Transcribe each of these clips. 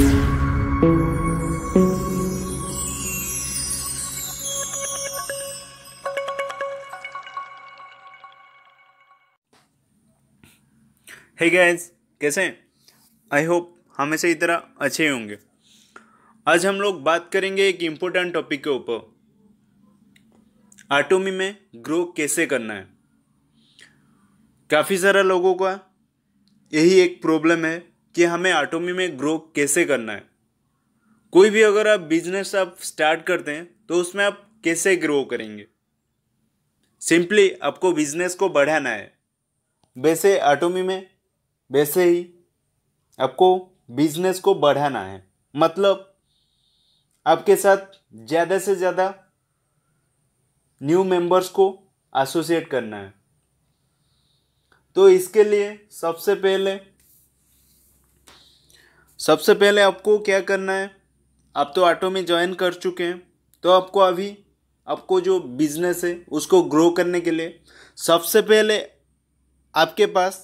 हे hey gas कैसे हैं I hope हमेशा ही तरह अच्छे होंगे आज हम लोग बात करेंगे एक इम्पोर्टेंट टॉपिक के ऊपर आटोमी में ग्रो कैसे करना है काफ़ी सारा लोगों का यही एक प्रॉब्लम है कि हमें ऑटोमी में ग्रो कैसे करना है कोई भी अगर आप बिजनेस आप स्टार्ट करते हैं तो उसमें आप कैसे ग्रो करेंगे सिंपली आपको बिजनेस को बढ़ाना है वैसे ऑटोमी में वैसे ही आपको बिजनेस को बढ़ाना है मतलब आपके साथ ज़्यादा से ज़्यादा न्यू मेंबर्स को एसोसिएट करना है तो इसके लिए सबसे पहले सबसे पहले आपको क्या करना है आप तो ऑटो में ज्वाइन कर चुके हैं तो आपको अभी आपको जो बिज़नेस है उसको ग्रो करने के लिए सबसे पहले आपके पास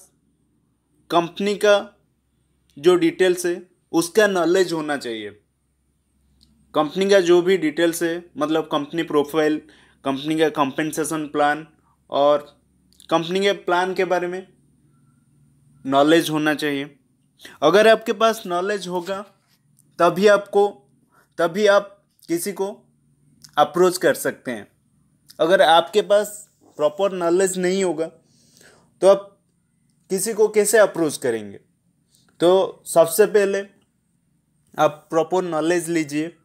कंपनी का जो डिटेल्स है उसका नॉलेज होना चाहिए कंपनी का जो भी डिटेल्स है मतलब कंपनी प्रोफाइल कंपनी का कंपेंसेशन प्लान और कंपनी के प्लान के बारे में नॉलेज होना चाहिए अगर आपके पास नॉलेज होगा तभी आपको तभी आप किसी को अप्रोच कर सकते हैं अगर आपके पास प्रॉपर नॉलेज नहीं होगा तो आप किसी को कैसे अप्रोच करेंगे तो सबसे पहले आप प्रॉपर नॉलेज लीजिए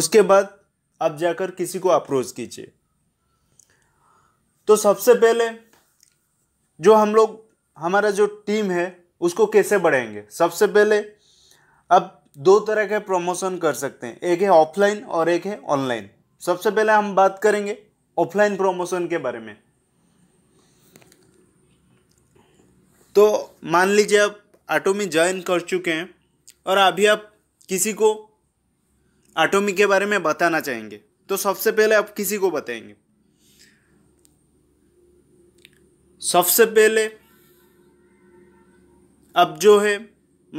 उसके बाद आप जाकर किसी को अप्रोच कीजिए तो सबसे पहले जो हम लोग हमारा जो टीम है उसको कैसे बढ़ाएंगे सबसे पहले अब दो तरह के प्रमोशन कर सकते हैं एक है ऑफलाइन और एक है ऑनलाइन सबसे पहले हम बात करेंगे ऑफलाइन प्रमोशन के बारे में तो मान लीजिए आप आटोमी ज्वाइन कर चुके हैं और अभी आप किसी को आटोमी के बारे में बताना चाहेंगे तो सबसे पहले आप किसी को बताएंगे सबसे पहले अब जो है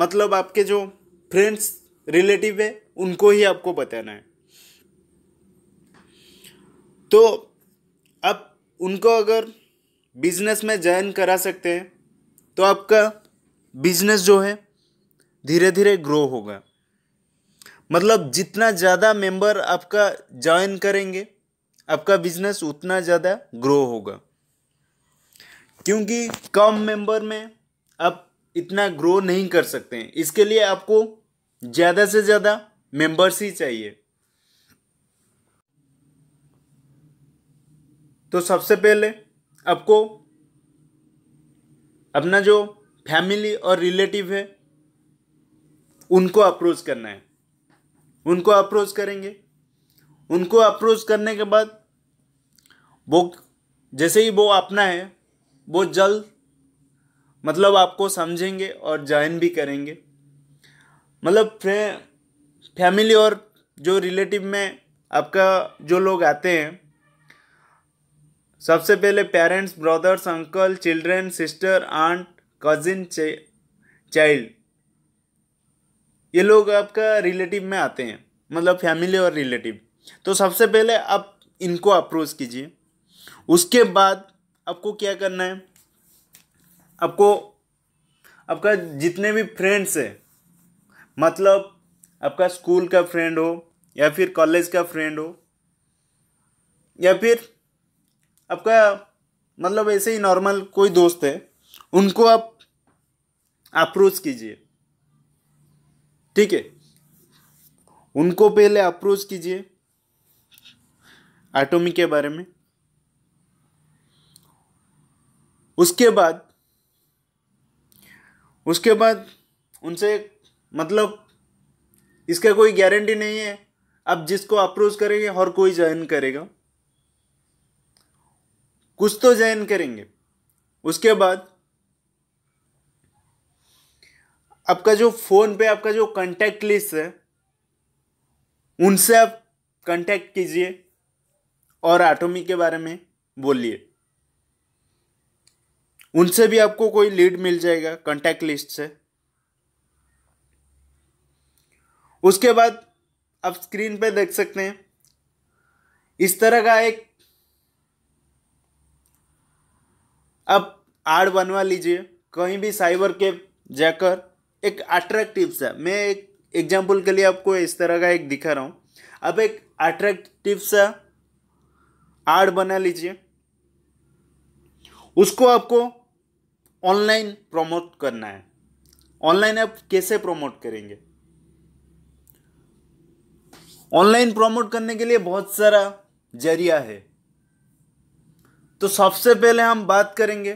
मतलब आपके जो फ्रेंड्स रिलेटिव है उनको ही आपको बताना है तो आप उनको अगर बिजनेस में ज्वाइन करा सकते हैं तो आपका बिजनेस जो है धीरे धीरे ग्रो होगा मतलब जितना ज़्यादा मेंबर आपका ज्वाइन करेंगे आपका बिजनेस उतना ज़्यादा ग्रो होगा क्योंकि कम मेंबर में आप इतना ग्रो नहीं कर सकते हैं इसके लिए आपको ज़्यादा से ज़्यादा मेंबर्स ही चाहिए तो सबसे पहले आपको अपना जो फैमिली और रिलेटिव है उनको अप्रोच करना है उनको अप्रोच करेंगे उनको अप्रोच करने के बाद वो जैसे ही वो अपना है वो जल्द मतलब आपको समझेंगे और ज्वाइन भी करेंगे मतलब फैमिली और जो रिलेटिव में आपका जो लोग आते हैं सबसे पहले parents brothers uncle children sister aunt cousin child ये लोग आपका रिलेटिव में आते हैं मतलब फैमिली और रिलेटिव तो सबसे पहले आप इनको अप्रोच कीजिए उसके बाद आपको क्या करना है आपको आपका जितने भी फ्रेंड्स है मतलब आपका स्कूल का फ्रेंड हो या फिर कॉलेज का फ्रेंड हो या फिर आपका मतलब ऐसे ही नॉर्मल कोई दोस्त है उनको आप अप्रोच कीजिए ठीक है उनको पहले अप्रोच कीजिए एटोमी के बारे में उसके बाद उसके बाद उनसे मतलब इसका कोई गारंटी नहीं है अब जिसको अप्रोच करेंगे और कोई ज्वाइन करेगा कुछ तो ज्वाइन करेंगे उसके बाद आपका जो फोन पे आपका जो कॉन्टेक्ट लिस्ट है उनसे आप कॉन्टेक्ट कीजिए और एटॉमी के बारे में बोलिए उनसे भी आपको कोई लीड मिल जाएगा कॉन्टैक्ट लिस्ट से उसके बाद आप स्क्रीन पे देख सकते हैं इस तरह का एक आप आड़ बनवा लीजिए कहीं भी साइबर के जाकर एक अट्रैक्टिव सा मैं एक एग्जाम्पल के लिए आपको इस तरह का एक दिखा रहा हूँ अब एक अट्रैक्टिव सा आड़ बना लीजिए उसको आपको ऑनलाइन प्रमोट करना है ऑनलाइन आप कैसे प्रमोट करेंगे ऑनलाइन प्रमोट करने के लिए बहुत सारा जरिया है तो सबसे पहले हम बात करेंगे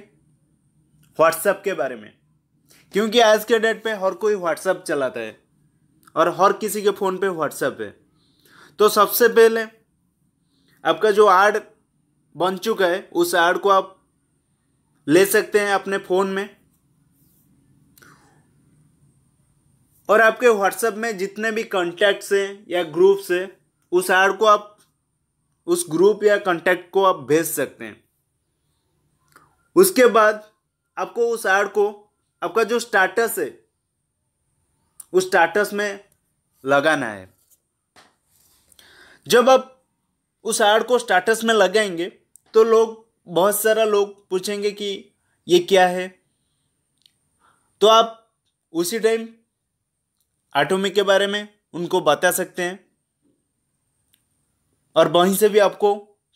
व्हाट्सएप के बारे में क्योंकि आज के डेट पे हर कोई व्हाट्सएप चलाता है और हर किसी के फ़ोन पे व्हाट्सएप है तो सबसे पहले आपका जो आड़ बन चुका है उस आर्ड को आप ले सकते हैं अपने फ़ोन में और आपके व्हाट्सएप में जितने भी कॉन्टैक्ट्स हैं या ग्रुप्स हैं उस ऐड को आप उस ग्रुप या कॉन्टैक्ट को आप भेज सकते हैं उसके बाद आपको उस ऐड को आपका जो स्टाटस है उस स्टाटस में लगाना है जब आप उस ऐड को स्टाटस में लगाएंगे तो लोग बहुत सारा लोग पूछेंगे कि ये क्या है तो आप उसी टाइम एटॉमिक के बारे में उनको बता सकते हैं और वहीं से भी आपको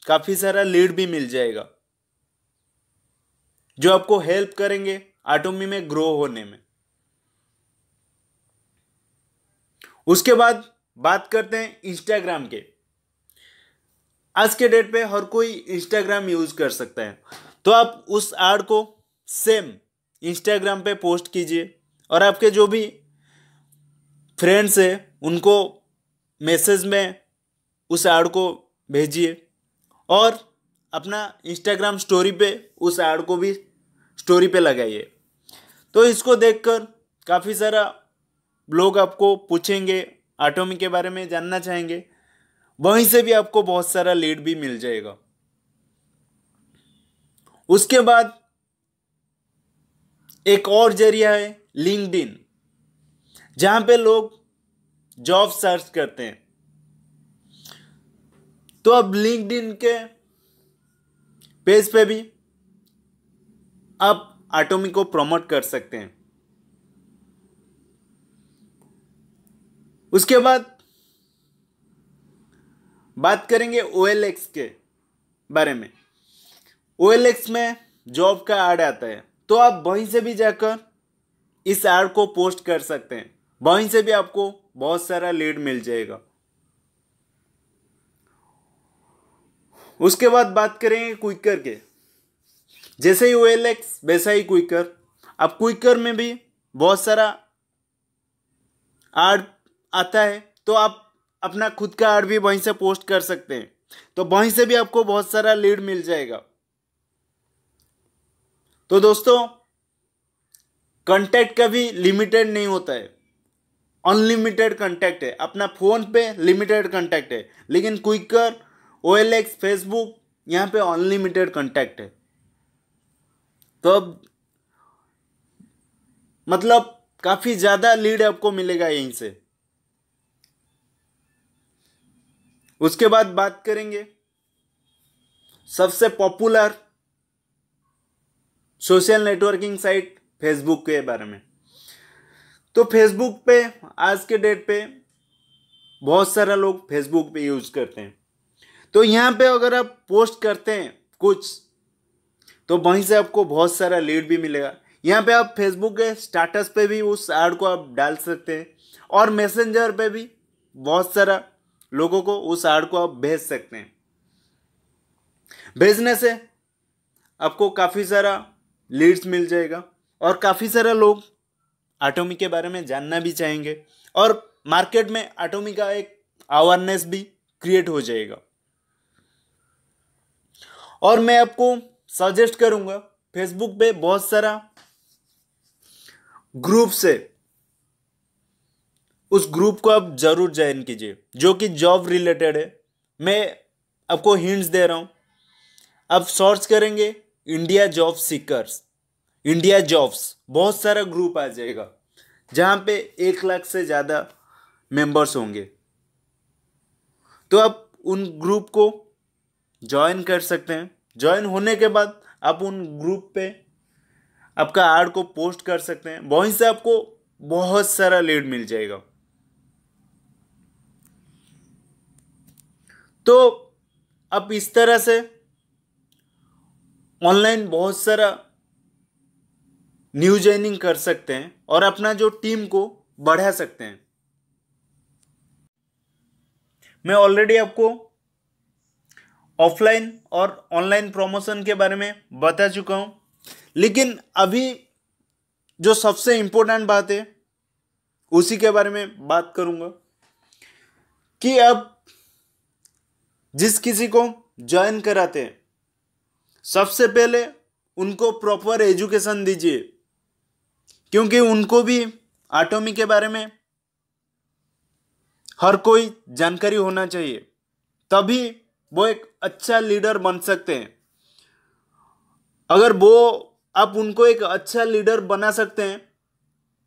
काफ़ी सारा लीड भी मिल जाएगा जो आपको हेल्प करेंगे एटॉमी में ग्रो होने में उसके बाद बात करते हैं इंस्टाग्राम के आज के डेट पे हर कोई इंस्टाग्राम यूज़ कर सकता है तो आप उस आर्ट को सेम इंस्टाग्राम पे पोस्ट कीजिए और आपके जो भी फ्रेंड्स हैं उनको मैसेज में उस आर्ट को भेजिए और अपना इंस्टाग्राम स्टोरी पे उस एड को भी स्टोरी पे लगाइए तो इसको देखकर काफ़ी सारा लोग आपको पूछेंगे आटोमी के बारे में जानना चाहेंगे वहीं से भी आपको बहुत सारा लीड भी मिल जाएगा उसके बाद एक और जरिया है इन जहां पे लोग जॉब सर्च करते हैं तो अब इन के पेज पे भी आप आटोमी को प्रमोट कर सकते हैं उसके बाद बात करेंगे ओ के बारे में ओ में जॉब का आड आता है तो आप वहीं से भी जाकर इस आड को पोस्ट कर सकते हैं वहीं से भी आपको बहुत सारा लीड मिल जाएगा उसके बाद बात करेंगे क्विकर के जैसे ही ओ वैसा ही क्विकर अब क्विकर में भी बहुत सारा आड आता है तो आप अपना खुद का ऐड भी वहीं से पोस्ट कर सकते हैं तो वहीं से भी आपको बहुत सारा लीड मिल जाएगा तो दोस्तों कॉन्टैक्ट का भी लिमिटेड नहीं होता है अनलिमिटेड कॉन्टैक्ट है अपना फ़ोन पे लिमिटेड कॉन्टैक्ट है लेकिन quicker O L X Facebook यहाँ पे अनलिमिटेड कॉन्टैक्ट है तो अब मतलब काफ़ी ज़्यादा लीड आपको मिलेगा यहीं से उसके बाद बात करेंगे सबसे popular social networking site Facebook के बारे में तो फेसबुक पे आज के डेट पे बहुत सारा लोग फेसबुक पे यूज करते हैं तो यहाँ पे अगर आप पोस्ट करते हैं कुछ तो वहीं से आपको बहुत सारा लीड भी मिलेगा यहाँ पे आप फेसबुक के स्टेटस पे भी उस एड को आप डाल सकते हैं और मैसेंजर पे भी बहुत सारा लोगों को उस आड़ को आप भेज सकते हैं भेजने से आपको काफ़ी सारा लीड्स मिल जाएगा और काफ़ी सारा लोग आटोमी के बारे में जानना भी चाहेंगे और मार्केट में आटोमी का एक अवेयरनेस भी क्रिएट हो जाएगा और मैं आपको सजेस्ट करूंगा फेसबुक पे बहुत सारा ग्रुप्स है उस ग्रुप को आप ज़रूर ज्वाइन कीजिए जो कि जॉब रिलेटेड है मैं आपको हिंट्स दे रहा हूँ आप सर्च करेंगे India job seekers India jobs बहुत सारा ग्रुप आ जाएगा जहाँ पे एक लाख से ज़्यादा मेंबर्स होंगे तो आप उन ग्रुप को ज्वाइन कर सकते हैं ज्वाइन होने के बाद आप उन ग्रुप पे आपका आर्ट को पोस्ट कर सकते हैं वहीं से आपको बहुत सारा लीड मिल जाएगा तो अब इस तरह से ऑनलाइन बहुत सारा न्यू ज्वाइनिंग कर सकते हैं और अपना जो टीम को बढ़ा सकते हैं मैं ऑलरेडी आपको ऑफलाइन और ऑनलाइन प्रमोशन के बारे में बता चुका हूं लेकिन अभी जो सबसे इंपॉर्टेंट बात है उसी के बारे में बात करूंगा कि अब जिस किसी को ज्वाइन कराते हैं सबसे पहले उनको प्रॉपर एजुकेशन दीजिए क्योंकि उनको भी आटोमी के बारे में हर कोई जानकारी होना चाहिए तभी वो एक अच्छा लीडर बन सकते हैं अगर वो आप उनको एक अच्छा लीडर बना सकते हैं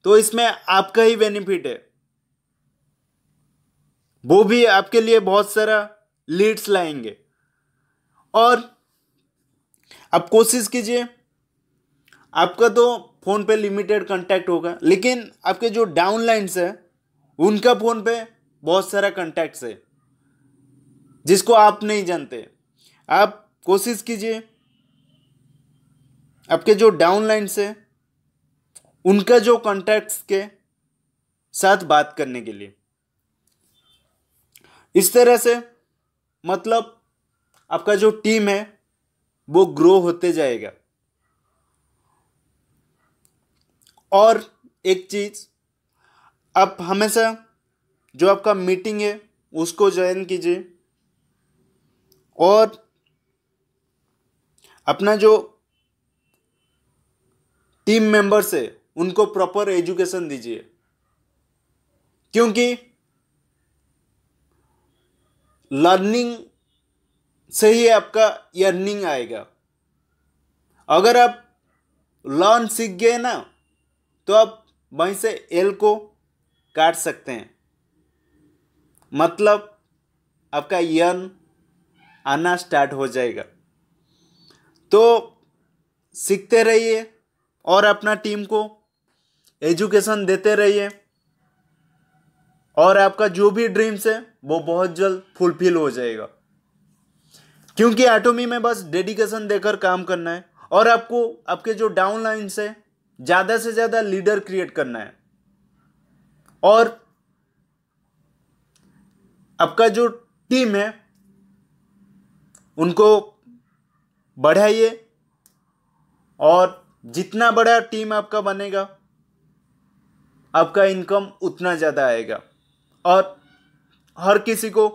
तो इसमें आपका ही बेनिफिट है वो भी आपके लिए बहुत सारा लीड्स लाएंगे और आप कोशिश कीजिए आपका तो फ़ोन पे लिमिटेड कांटेक्ट होगा लेकिन आपके जो डाउनलाइंस है उनका फ़ोन पे बहुत सारा कांटेक्ट्स है जिसको आप नहीं जानते आप कोशिश कीजिए आपके जो डाउनलाइंस है उनका जो कांटेक्ट्स के साथ बात करने के लिए इस तरह से मतलब आपका जो टीम है वो ग्रो होते जाएगा और एक चीज़ आप हमेशा जो आपका मीटिंग है उसको ज्वाइन कीजिए और अपना जो टीम मेंबर्स है उनको प्रॉपर एजुकेशन दीजिए क्योंकि लर्निंग से ही आपका यर्निंग आएगा अगर आप लर्न सीख गए ना तो आप वहीं से एल को काट सकते हैं मतलब आपका यर्न आना स्टार्ट हो जाएगा तो सीखते रहिए और अपना टीम को एजुकेशन देते रहिए और आपका जो भी ड्रीम्स है वो बहुत जल्द फुलफिल हो जाएगा क्योंकि एटोमी में बस डेडिकेशन देकर काम करना है और आपको आपके जो डाउन लाइन्स है ज़्यादा से ज़्यादा लीडर क्रिएट करना है और आपका जो टीम है उनको बढ़ाइए और जितना बड़ा टीम आपका बनेगा आपका इनकम उतना ज़्यादा आएगा और हर किसी को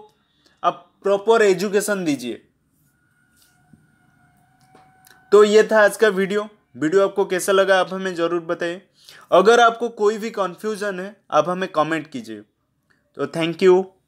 आप प्रॉपर एजुकेशन दीजिए तो ये था आज का वीडियो वीडियो आपको कैसा लगा आप हमें ज़रूर बताइए अगर आपको कोई भी कंफ्यूजन है आप हमें कमेंट कीजिए तो थैंक यू